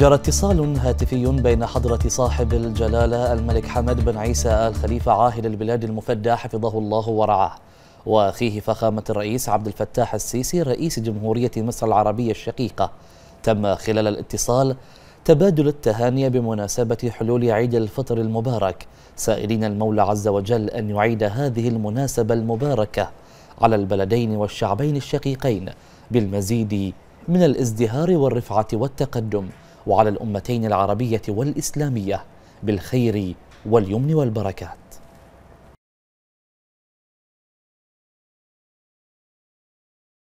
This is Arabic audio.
جرى اتصال هاتفي بين حضرة صاحب الجلالة الملك حمد بن عيسى آل خليفة عاهل البلاد المفدى حفظه الله ورعاه وأخيه فخامة الرئيس عبد الفتاح السيسي رئيس جمهورية مصر العربية الشقيقة تم خلال الاتصال تبادل التهاني بمناسبة حلول عيد الفطر المبارك سائلين المولى عز وجل أن يعيد هذه المناسبة المباركة على البلدين والشعبين الشقيقين بالمزيد من الازدهار والرفعة والتقدم وعلى الأمتين العربية والإسلامية بالخير واليمن والبركات